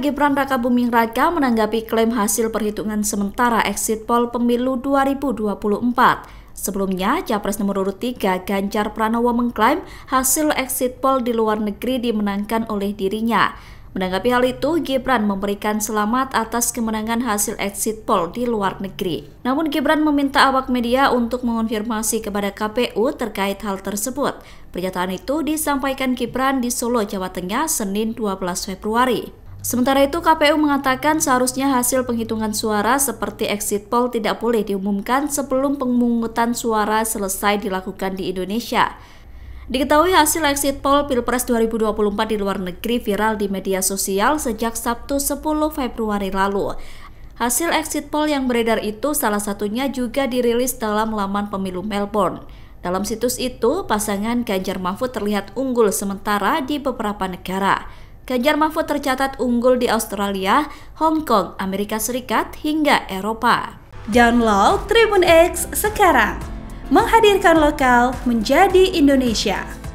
Gibran Raka Buming Raka menanggapi klaim hasil perhitungan sementara exit poll pemilu 2024. Sebelumnya, Capres nomor urut 3 Ganjar Pranowo mengklaim hasil exit poll di luar negeri dimenangkan oleh dirinya. Menanggapi hal itu, Gibran memberikan selamat atas kemenangan hasil exit poll di luar negeri. Namun Gibran meminta awak media untuk mengonfirmasi kepada KPU terkait hal tersebut. Pernyataan itu disampaikan Gibran di Solo, Jawa Tengah, Senin 12 Februari. Sementara itu, KPU mengatakan seharusnya hasil penghitungan suara seperti exit poll tidak boleh diumumkan sebelum pemungutan suara selesai dilakukan di Indonesia. Diketahui hasil exit poll Pilpres 2024 di luar negeri viral di media sosial sejak Sabtu 10 Februari lalu. Hasil exit poll yang beredar itu salah satunya juga dirilis dalam laman pemilu Melbourne. Dalam situs itu, pasangan Ganjar Mahfud terlihat unggul sementara di beberapa negara. Ganjar Mahfud tercatat unggul di Australia, Hong Kong, Amerika Serikat, hingga Eropa. Download Tribun X sekarang, menghadirkan lokal menjadi Indonesia.